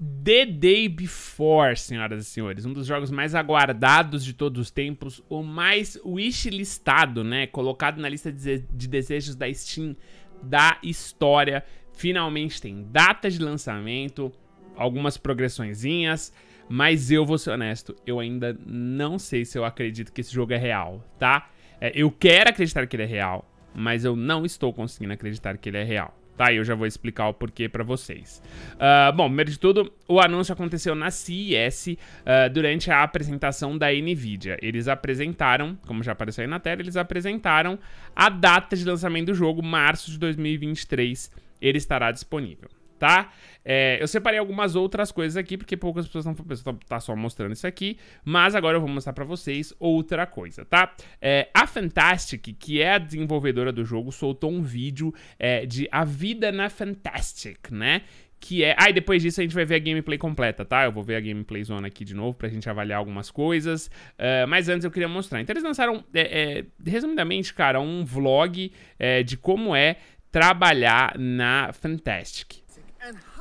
The Day Before, senhoras e senhores. Um dos jogos mais aguardados de todos os tempos, o mais wishlistado, né? Colocado na lista de desejos da Steam da história. Finalmente tem data de lançamento, algumas progressõezinhas, mas eu vou ser honesto, eu ainda não sei se eu acredito que esse jogo é real, tá? É, eu quero acreditar que ele é real, mas eu não estou conseguindo acreditar que ele é real. Tá, eu já vou explicar o porquê para vocês. Uh, bom, primeiro de tudo, o anúncio aconteceu na CES uh, ah, durante a apresentação da NVIDIA. Eles apresentaram, como já apareceu aí na tela, eles apresentaram a data de lançamento do jogo, março de 2023. Ele estará disponível tá? É, eu separei algumas outras coisas aqui, porque poucas pessoas estão tá só mostrando isso aqui, mas agora eu vou mostrar para vocês outra coisa, tá? É, a Fantastic, que é a desenvolvedora do jogo, soltou um vídeo é, de A Vida na Fantastic, né? que é... Ah, e depois disso a gente vai ver a gameplay completa, tá? Eu vou ver a gameplay zona aqui de novo pra gente avaliar algumas coisas. Uh, mas antes eu queria mostrar. Então eles lançaram, é, é, resumidamente, cara, um vlog é, de como é trabalhar na Fantastic.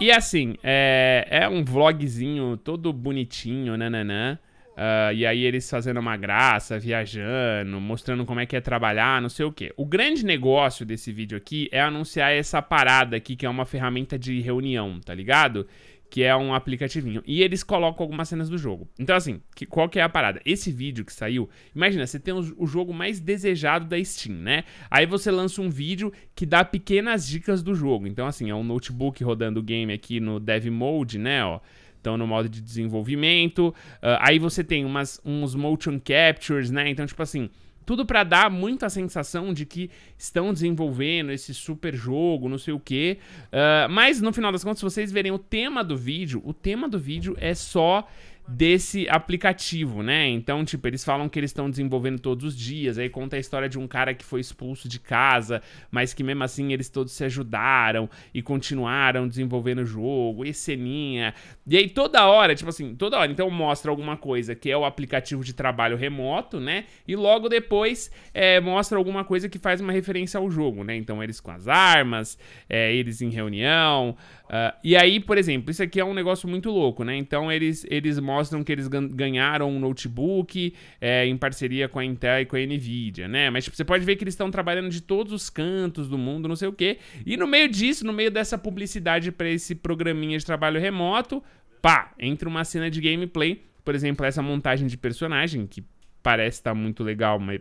E assim, é, é um vlogzinho todo bonitinho, nananã. Uh, e aí eles fazendo uma graça, viajando, mostrando como é que é trabalhar, não sei o que. O grande negócio desse vídeo aqui é anunciar essa parada aqui, que é uma ferramenta de reunião, tá ligado? que é um aplicativinho. E eles colocam algumas cenas do jogo. Então, assim, que, qual que é a parada? Esse vídeo que saiu, imagina, você tem o, o jogo mais desejado da Steam, né? Aí você lança um vídeo que dá pequenas dicas do jogo. Então, assim, é um notebook rodando o game aqui no Dev Mode, né, ó então no modo de desenvolvimento. Uh, aí você tem umas, uns motion captures, né? Então, tipo assim, tudo para dar muita sensação de que estão desenvolvendo esse super jogo, não sei o quê. Uh, mas no final das contas, vocês verem o tema do vídeo, o tema do vídeo é só desse aplicativo, né? Então, tipo, eles falam que eles estão desenvolvendo todos os dias, aí conta a história de um cara que foi expulso de casa, mas que mesmo assim eles todos se ajudaram e continuaram desenvolvendo o jogo, e ceninha. E aí toda hora, tipo assim, toda hora, então mostra alguma coisa que é o aplicativo de trabalho remoto, né? E logo depois é, mostra alguma coisa que faz uma referência ao jogo, né? Então eles com as armas, é, eles em reunião. Uh, e aí, por exemplo, isso aqui é um negócio muito louco, né? Então eles, eles mostram mostram que eles ganharam um notebook é, em parceria com a Intel e com a Nvidia, né? Mas tipo, você pode ver que eles estão trabalhando de todos os cantos do mundo, não sei o quê. E no meio disso, no meio dessa publicidade para esse programinha de trabalho remoto, pá, entra uma cena de gameplay, por exemplo, essa montagem de personagem que parece estar tá muito legal, mas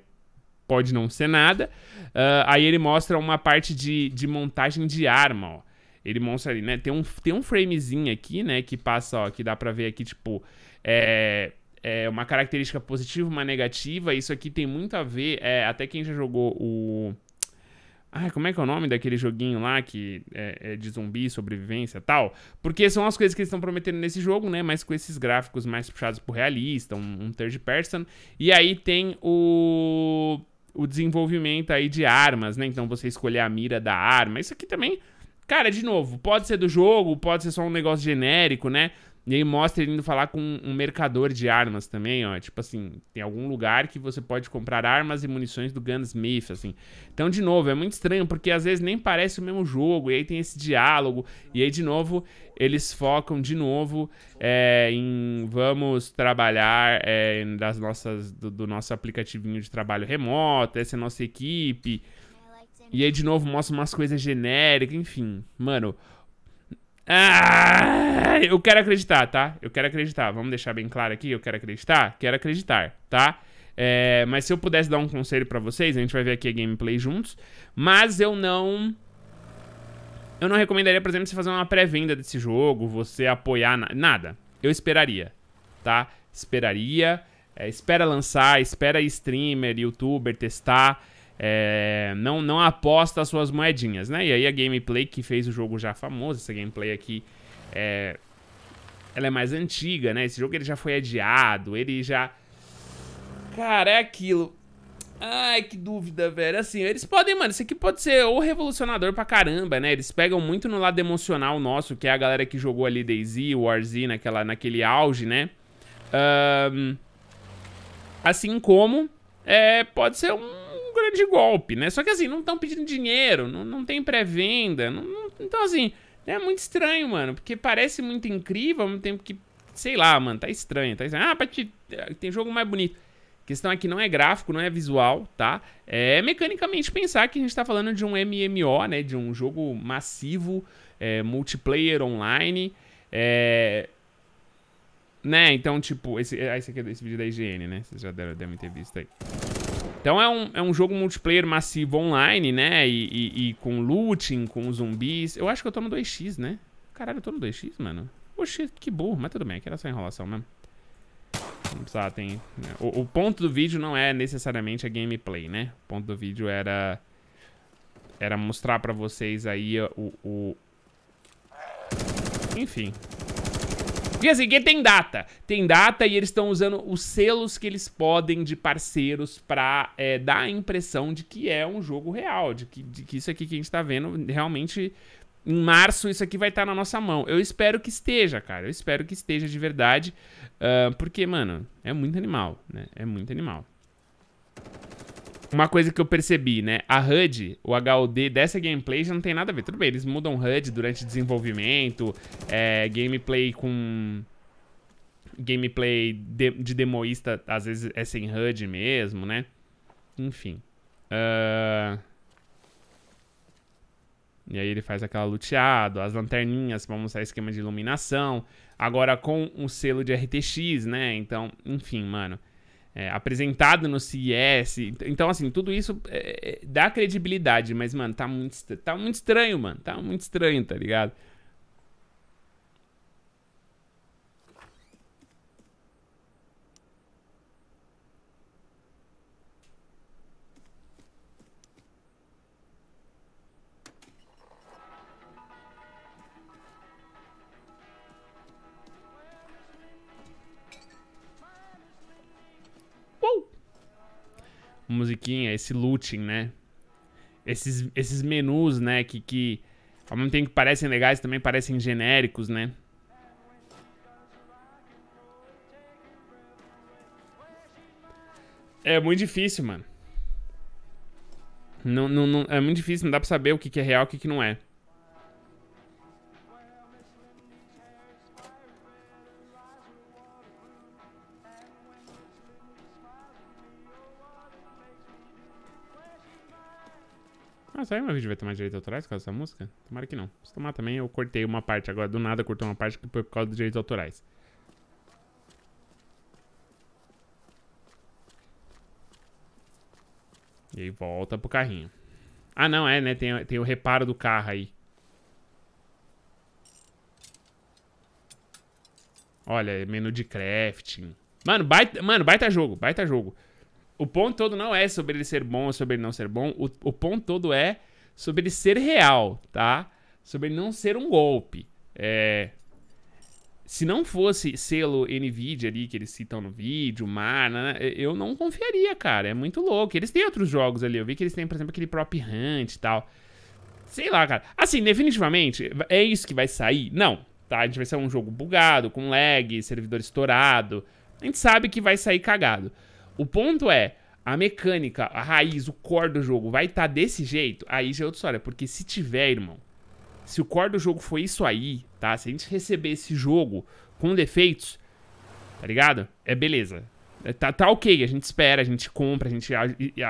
pode não ser nada. Uh, aí ele mostra uma parte de, de montagem de arma, ó ele mostra ali, né? Tem um, tem um framezinho aqui, né? Que passa, ó, que dá pra ver aqui, tipo, é, é uma característica positiva, uma negativa. Isso aqui tem muito a ver, é, até quem já jogou o. Ah, como é que é o nome daquele joguinho lá que é, é de zumbi, sobrevivência tal? Porque são as coisas que eles estão prometendo nesse jogo, né? Mas com esses gráficos mais puxados por realista, um, um third person. E aí tem o, o desenvolvimento aí de armas, né? Então você escolher a mira da arma. Isso aqui também Cara, de novo, pode ser do jogo, pode ser só um negócio genérico, né? E aí mostra ele indo falar com um mercador de armas também, ó. Tipo assim, tem algum lugar que você pode comprar armas e munições do Gunsmith, assim. Então, de novo, é muito estranho, porque às vezes nem parece o mesmo jogo, e aí tem esse diálogo, e aí, de novo, eles focam de novo é, em vamos trabalhar é, das nossas, do, do nosso aplicativinho de trabalho remoto, essa é a nossa equipe. E aí, de novo, mostra umas coisas genéricas, enfim. Mano, ah, eu quero acreditar, tá? Eu quero acreditar. Vamos deixar bem claro aqui, eu quero acreditar? Quero acreditar, tá? É, mas se eu pudesse dar um conselho pra vocês, a gente vai ver aqui a gameplay juntos. Mas eu não... Eu não recomendaria, por exemplo, você fazer uma pré-venda desse jogo, você apoiar na... nada. Eu esperaria, tá? Esperaria, é, espera lançar, espera streamer, youtuber testar é, não, não aposta as suas moedinhas, né? E aí a gameplay que fez o jogo já famoso, essa gameplay aqui, é, ela é mais antiga, né? Esse jogo ele já foi adiado, ele já... Cara, é aquilo. Ai, que dúvida, velho. Assim, eles podem, mano, isso aqui pode ser ou revolucionador pra caramba, né? Eles pegam muito no lado emocional nosso, que é a galera que jogou ali DayZ, WarZ naquela, naquele auge, né? Um, assim como é, pode ser um de golpe, né? Só que assim, não estão pedindo dinheiro, não, não tem pré-venda. então, assim, é muito estranho, mano. Porque parece muito incrível, ao mesmo tempo que, sei lá, mano, tá estranho. Tá estranho. Ah, pra te... Eh, tem jogo mais bonito. A questão aqui é não é gráfico, não é visual, tá? É mecanicamente pensar que a gente tá falando de um MMO, né? De um jogo massivo, é, multiplayer online. É, né? Então, tipo, esse, ah, esse aqui é desse vídeo da IGN, né? Vocês já devem ter visto aí. Então é um, é um jogo multiplayer massivo online, né? E, e, e com looting, com zumbis. Eu acho que eu tô no 2x, né? Caralho, eu tô no 2x, mano. Oxi, que burro. Mas tudo bem, aqui era só enrolação mesmo. Não precisava, tem... Né? O, o, ponto do vídeo não é necessariamente a gameplay, né? O ponto do vídeo era... Era mostrar pra vocês aí o... o... Enfim, porque assim, que tem data. Tem data e eles estão usando os selos que eles podem de parceiros pra é, dar a impressão de que é um jogo real, de que, de que isso aqui que a gente tá vendo realmente em março isso aqui vai estar tá na nossa mão. Eu espero que esteja, cara. Eu espero que esteja de verdade. Uh, porque, mano, é muito animal, né? É muito animal. Uma coisa que eu percebi, né? A HUD, o HUD dessa gameplay já não tem nada a ver. Tudo bem, eles mudam HUD durante desenvolvimento, é, gameplay com gameplay de, de, demoísta às vezes é sem HUD mesmo, né? Enfim. Uh... E aí ele faz aquela luteado, as lanterninhas para mostrar esquema de iluminação. Agora com o um selo de RTX, né? Então, enfim, mano é, apresentado no CES. Então, assim, tudo isso é, é, dá credibilidade, mas, mano, tá muito, tá muito estranho, mano. Tá muito estranho, tá ligado? musiquinha, esse looting, né? Esses, esses menus, né? Que, que ao mesmo tempo que parecem legais, também parecem genéricos, né? É muito difícil, mano. Não, não, não, é muito difícil, não dá pra saber o que, que é real e o que, que não é. Será que meu vídeo vai tomar direito autorais por causa dessa música? Tomara que não. Se tomar também, eu cortei uma parte agora. Do nada cortou uma parte que foi por causa dos direitos autorais. E aí volta pro carrinho. Ah, não, é, né? Tem, tem o reparo do carro aí. Olha, menu de crafting. Mano, baita, mano, baita jogo, baita jogo. O ponto todo não é sobre ele ser bom ou sobre ele não ser bom. O, o ponto todo é sobre ele ser real, tá? Sobre ele não ser um golpe. É... Se não fosse selo NVIDIA ali, que eles citam no vídeo, Mana, né, né, eu não confiaria, cara. É muito louco. Eles têm outros jogos ali. Eu vi que eles têm, por exemplo, aquele Prop Hunt e tal. Sei lá, cara. Assim, definitivamente, é isso que vai sair? Não, tá? A gente vai ser um jogo bugado, com lag, servidor estourado. A gente sabe que vai sair cagado. O ponto é, a mecânica, a raiz, o core do jogo vai estar tá desse jeito, aí já é outra história. Porque se tiver, irmão, se o core do jogo foi isso aí, tá? Se a gente receber esse jogo com defeitos, tá ligado? É beleza. É, tá, tá ok, a gente espera, a gente compra, a gente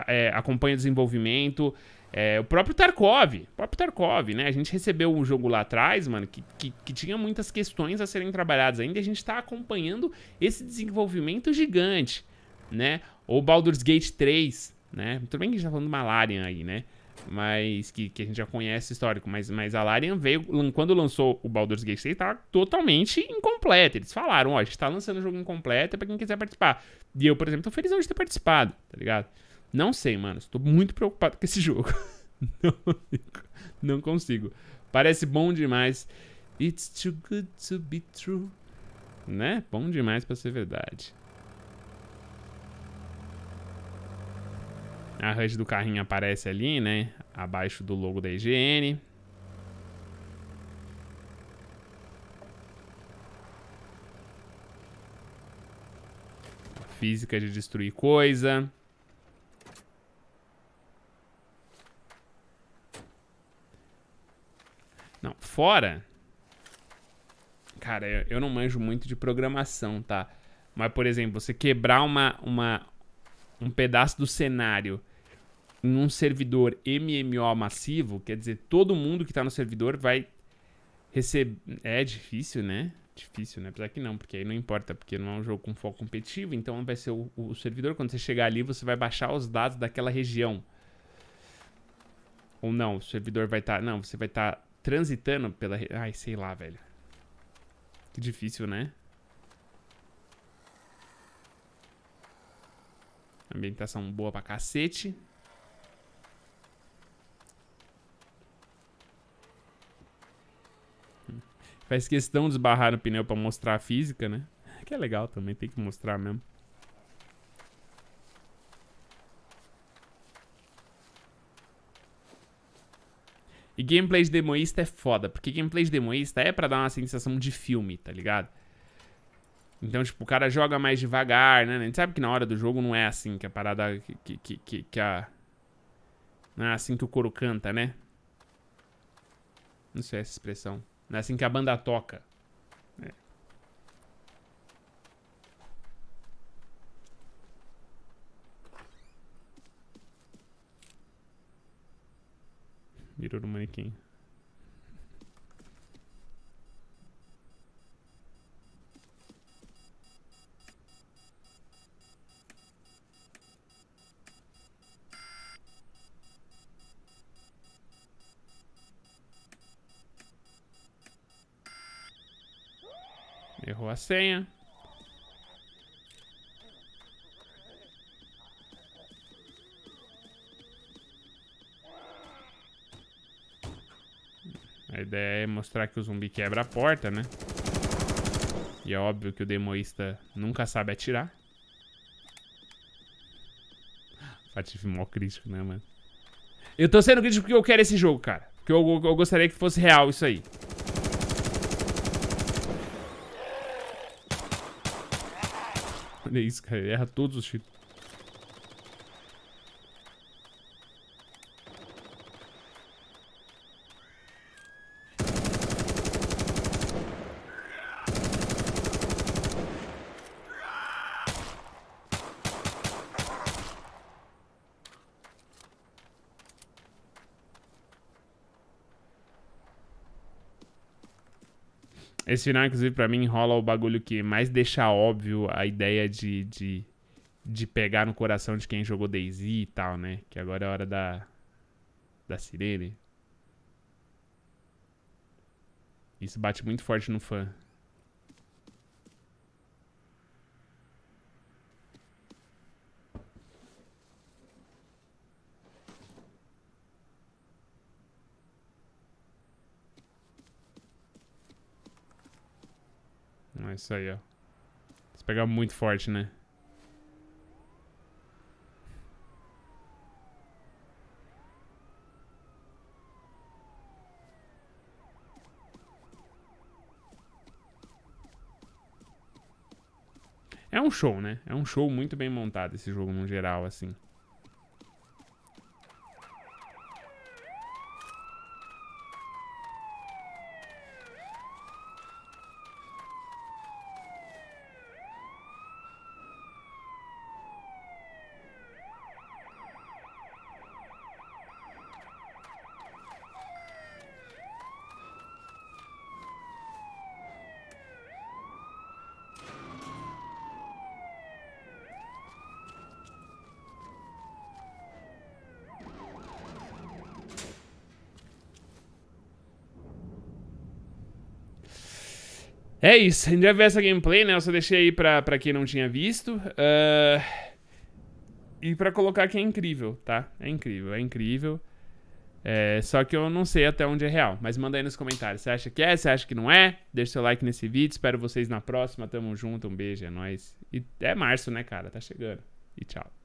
é, acompanha o desenvolvimento. É, o próprio Tarkov, o próprio Tarkov, né? A gente recebeu um jogo lá atrás, mano, que, que, que tinha muitas questões a serem trabalhadas ainda e a gente tá acompanhando esse desenvolvimento gigante né? Ou Baldur's Gate 3, né? Tudo bem que a gente tá falando de uma Larian aí, né? Mas que, que a gente já conhece histórico. Mas, mas a Larian veio, quando lançou o Baldur's Gate 3, tava totalmente incompleta. Eles falaram, ó, a gente tá lançando o jogo incompleto, é pra quem quiser participar. E eu, por exemplo, tô feliz de ter participado, tá ligado? Não sei, mano. Estou muito preocupado com esse jogo. não, não consigo. Parece bom demais. It's too good to be true. Né? Bom demais para ser verdade. A HUD do carrinho aparece ali, né? Abaixo do logo da IGN. física de destruir coisa. Não, fora... Cara, eu, eu não manjo muito de programação, tá? Mas, por exemplo, você quebrar uma, uma, um pedaço do cenário num servidor MMO massivo, quer dizer, todo mundo que está no servidor vai receber. É difícil, né? Difícil, né? Apesar que não, porque aí não importa, porque não é um jogo com foco competitivo, então vai ser o, o servidor. Quando você chegar ali, você vai baixar os dados daquela região. Ou não, o servidor vai estar. Tá... Não, você vai estar tá transitando pela. Ai, sei lá, velho. Que difícil, né? Ambientação boa pra cacete. Faz questão de esbarrar no pneu pra mostrar a física, né? É que é legal também, tem que mostrar mesmo. E gameplay de demoísta é foda, porque gameplay de demoísta é pra dar uma sensação de filme, tá ligado? Então, tipo, o cara joga mais devagar, né? A gente sabe que na hora do jogo não é assim que a parada... Que, que, que, que a... Não é assim que o coro canta, né? Não sei essa expressão é Assim que a banda toca. É. Virou um manequim. a senha. A ideia é mostrar que o zumbi quebra a porta, né? E é óbvio que o demoísta nunca sabe atirar. Fatife mó crítico, né, mano? Eu tô sendo crítico porque eu quero esse jogo, cara. Porque eu, eu, eu gostaria que fosse real isso aí. é isso, cara. Ele erra todos os títulos. Esse final, inclusive, para mim enrola o bagulho que mais deixa óbvio a ideia de, de, de pegar no coração de quem jogou Daisy e tal, né? Que agora é a hora da, da sirene. Isso bate muito forte no fã. É isso aí, ó. Se pegar muito forte, né? É um show, né? É um show muito bem montado esse jogo no geral, assim. É isso, a gente vai ver essa gameplay, né? Eu só deixei aí pra, pra quem não tinha visto. Uh... E pra colocar que é incrível, tá? É incrível, é incrível. É, só que eu não sei até onde é real. Mas manda aí nos comentários. Você acha que é? Você acha que não é? Deixa seu like nesse vídeo. Espero vocês na próxima. Tamo junto. Um beijo. É nóis. E é março, né, cara? Tá chegando. E tchau.